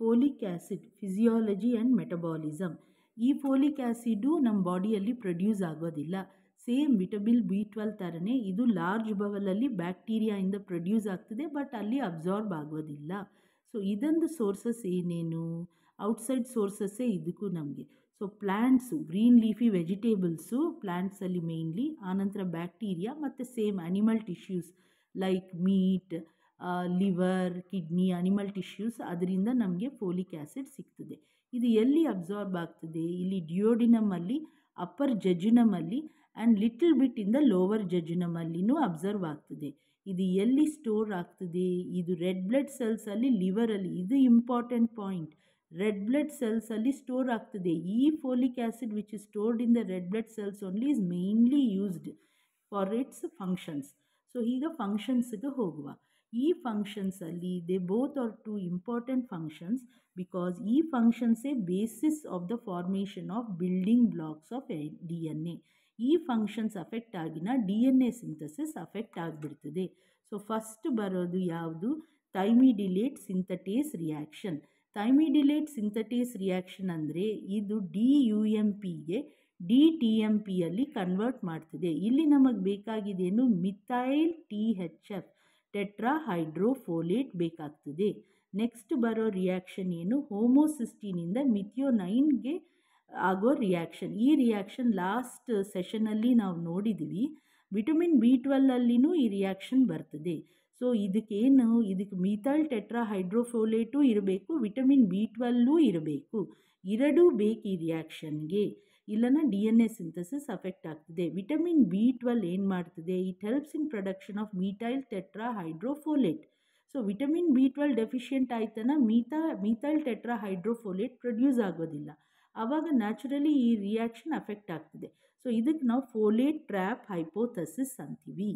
folic acid physiology and metabolism ಈ folic acid ನಮ್ಮ ಬಾಡಿಯಲ್ಲಿ ಪ್ರೊಡ್ಯೂಸ್ ಆಗೋದಿಲ್ಲ ಸೇಮ್ ವಿಟಮಿನ್ ಬಿ ಟ್ವೆಲ್ ಥರನೇ ಇದು ಲಾರ್ಜ್ ಬವಲಲ್ಲಿ ಬ್ಯಾಕ್ಟೀರಿಯಾಯಿಂದ ಪ್ರೊಡ್ಯೂಸ್ ಆಗ್ತದೆ ಬಟ್ ಅಲ್ಲಿ ಅಬ್ಸಾರ್ಬ್ ಆಗೋದಿಲ್ಲ ಸೊ ಇದೊಂದು ಸೋರ್ಸಸ್ ಏನೇನು ಔಟ್ಸೈಡ್ ಸೋರ್ಸಸ್ಸೇ ಇದಕ್ಕೂ ನಮಗೆ so plants green leafy vegetables ಪ್ಲ್ಯಾಂಟ್ಸಲ್ಲಿ ಮೇಯ್ನ್ಲಿ ಆನಂತರ ಬ್ಯಾಕ್ಟೀರಿಯಾ ಮತ್ತು same animal tissues like meat liver kidney animal tissues ಅದರಿಂದ ನಮಗೆ ಫೋಲಿಕ್ ಆ್ಯಸಿಡ್ ಸಿಗ್ತದೆ ಇದು ಎಲ್ಲಿ ಅಬ್ಸಾರ್ಬ್ ಆಗ್ತದೆ ಇಲ್ಲಿ ಡಿಯೋಡಿನಮಲ್ಲಿ ಅಪ್ಪರ್ ಜಜ್ಜುನಮಲ್ಲಿ and little bit in lower ಜಜ್ಜುನಮಲ್ಲಿನೂ ಅಬ್ಸರ್ವ್ ಆಗ್ತದೆ ಇದು ಎಲ್ಲಿ ಸ್ಟೋರ್ ಆಗ್ತದೆ ಇದು ರೆಡ್ ಬ್ಲಡ್ ಸೆಲ್ಸಲ್ಲಿ ಲಿವರಲ್ಲಿ ಇದು ಇಂಪಾರ್ಟೆಂಟ್ ಪಾಯಿಂಟ್ ರೆಡ್ ಬ್ಲಡ್ ಸೆಲ್ಸಲ್ಲಿ ಸ್ಟೋರ್ ಆಗ್ತದೆ ಈ folic acid which is stored in the red blood cells only is mainly used for its functions so ಈಗ ಫಂಕ್ಷನ್ಸ್ಗೆ ಹೋಗುವ ಈ ಫಂಕ್ಷನ್ಸಲ್ಲಿ they both are two important functions because ಈ ಫಂಕ್ಷನ್ಸೇ basis of the formation of building blocks of D N A ಈ functions affect ಆಗಿನ D N A synthesis affect ಆಗಿಬಿಡ್ತದೆ ಸೊ ಫಸ್ಟ್ ಬರೋದು ಯಾವುದು ಥೈಮಿಡಿಲೇಟ್ ಸಿಂಥಟೇಸ್ ರಿಯಾಕ್ಷನ್ ಥೈಮಿಡಿಲೇಟ್ ಸಿಂಥಟೇಸ್ ರಿಯಾಕ್ಷನ್ ಅಂದರೆ ಇದು ಡಿ ಯು ಎಮ್ ಪಿಗೆ ಡಿ ಟಿ ಎಮ್ ಪಿಯಲ್ಲಿ ಕನ್ವರ್ಟ್ ಮಾಡ್ತದೆ ಇಲ್ಲಿ ನಮಗೆ ಬೇಕಾಗಿದೇನು methyl T H F tetra hydrofolate ಬೇಕಾಗ್ತದೆ ನೆಕ್ಸ್ಟ್ ಬರೋ ರಿಯಾಕ್ಷನ್ ಏನು ಹೋಮೋಸಿಸ್ಟಿನಿಂದ ಮಿಥಿಯೋನೈನ್ಗೆ ಆಗೋ ರಿಯಾಕ್ಷನ್ ಈ ರಿಯಾಕ್ಷನ್ ಲಾಸ್ಟ್ ಸೆಷನಲ್ಲಿ ನಾವು ನೋಡಿದ್ವಿ ವಿಟಮಿನ್ ಬಿ ಟ್ವೆಲ್ಲಲ್ಲಿನೂ ಈ ರಿಯಾಕ್ಷನ್ ಬರ್ತದೆ ಸೊ ಇದಕ್ಕೇನು ಇದಕ್ಕೆ ಮೀಥಲ್ ಟೆಟ್ರಾ ಹೈಡ್ರೋಫೋಲೇಟೂ ಇರಬೇಕು ವಿಟಮಿನ್ ಬಿ ಟ್ವೆಲ್ಲೂ ಇರಬೇಕು ಎರಡೂ ಬೇಕು ಈ ರಿಯಾಕ್ಷನ್ಗೆ ಇಲ್ಲನ D N A synthesis affect ಆಗ್ತಿದೆ ವಿಟಮಿನ್ ಬಿ ಟ್ವೆಲ್ ಏನು ಮಾಡ್ತಿದೆ it helps in production of methyl tetra hydrofolate so vitamin B twelve deficient ಆಯ್ತನ ಮೀಥಾ ಮೀಥೈಲ್ ಟೆಟ್ರಾ ಹೈಡ್ರೋಫೋಲೇಟ್ ಪ್ರೊಡ್ಯೂಸ್ ಆಗೋದಿಲ್ಲ ಆವಾಗ ನ್ಯಾಚುರಲಿ ಈ ರಿಯಾಕ್ಷನ್ ಅಫೆಕ್ಟ್ ಆಗ್ತಿದೆ ಸೊ ಇದಕ್ಕೆ ನಾವು ಫೋಲೇಟ್ ಟ್ರ್ಯಾಪ್ ಹೈಪೋಥಸಿಸ್ ಅಂತೀವಿ